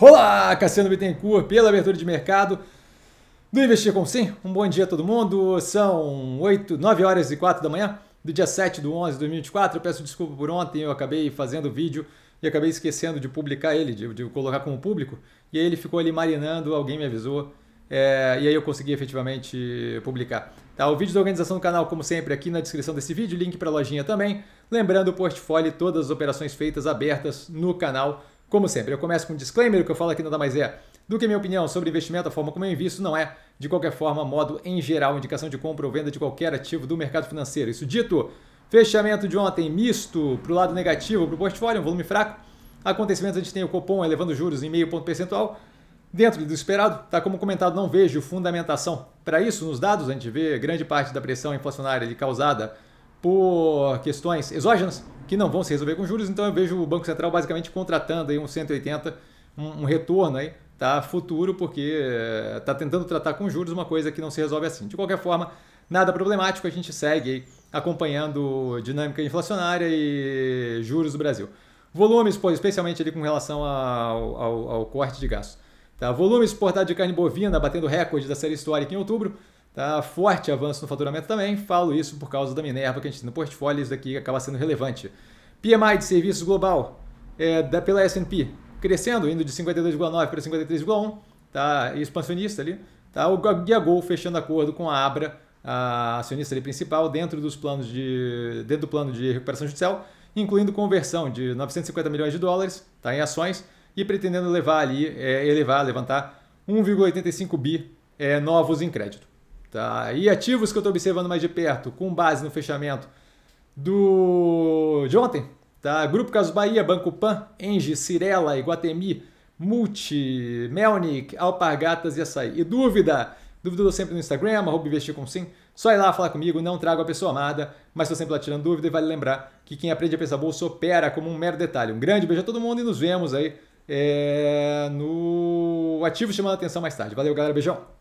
Olá, Cassiano Bittencourt, pela abertura de mercado do Investir com Sim. Um bom dia a todo mundo. São 8, 9 horas e 4 da manhã do dia 7 do 11 de 2024. Eu peço desculpa por ontem, eu acabei fazendo o vídeo e acabei esquecendo de publicar ele, de, de, colocar como público. E aí ele ficou ali marinando, alguém me avisou. É, e aí eu consegui efetivamente publicar. Tá, o vídeo da organização do canal, como sempre, aqui na descrição desse vídeo, link para a lojinha também. Lembrando o portfólio e todas as operações feitas abertas no canal como sempre, eu começo com um disclaimer, que eu falo aqui nada mais é do que minha opinião sobre investimento, a forma como eu invisto não é, de qualquer forma, modo em geral, indicação de compra ou venda de qualquer ativo do mercado financeiro. Isso dito, fechamento de ontem misto para o lado negativo para o portfólio, um volume fraco. Acontecimentos, a gente tem o Copom elevando juros em meio ponto percentual. Dentro do esperado, tá como comentado, não vejo fundamentação para isso nos dados. A gente vê grande parte da pressão inflacionária causada por questões exógenas, que não vão se resolver com juros, então eu vejo o Banco Central basicamente contratando aí um 180, um, um retorno aí, tá, futuro, porque está eh, tentando tratar com juros uma coisa que não se resolve assim. De qualquer forma, nada problemático, a gente segue aí acompanhando dinâmica inflacionária e juros do Brasil. Volumes, pô, especialmente ali com relação ao, ao, ao corte de gastos. Tá? Volume exportado de carne bovina batendo recorde da série histórica em outubro. Tá forte avanço no faturamento também, falo isso por causa da Minerva que a gente tem no portfólio, isso daqui acaba sendo relevante. PMI de serviços global é, da, pela S&P, crescendo, indo de 52,9 para 53,1, tá expansionista ali. Tá? O Guiagol fechando acordo com a Abra, a acionista principal, dentro, dos planos de, dentro do plano de recuperação judicial, incluindo conversão de 950 milhões de dólares tá, em ações e pretendendo levar ali, é, elevar, levantar 1,85 bi é, novos em crédito. Tá? E ativos que eu estou observando mais de perto, com base no fechamento do de ontem. Tá? Grupo Caso Bahia, Banco Pan, Engie, Cirela, Iguatemi, Multi, Melnik Alpargatas e Açaí. E dúvida? Dúvida eu sempre no Instagram, arroba investir com sim. Só ir lá falar comigo, não trago a pessoa amada, mas estou sempre lá tirando dúvida e vale lembrar que quem aprende a pensar bolsa opera como um mero detalhe. Um grande beijo a todo mundo e nos vemos aí é, no ativo chamando a atenção mais tarde. Valeu, galera. Beijão.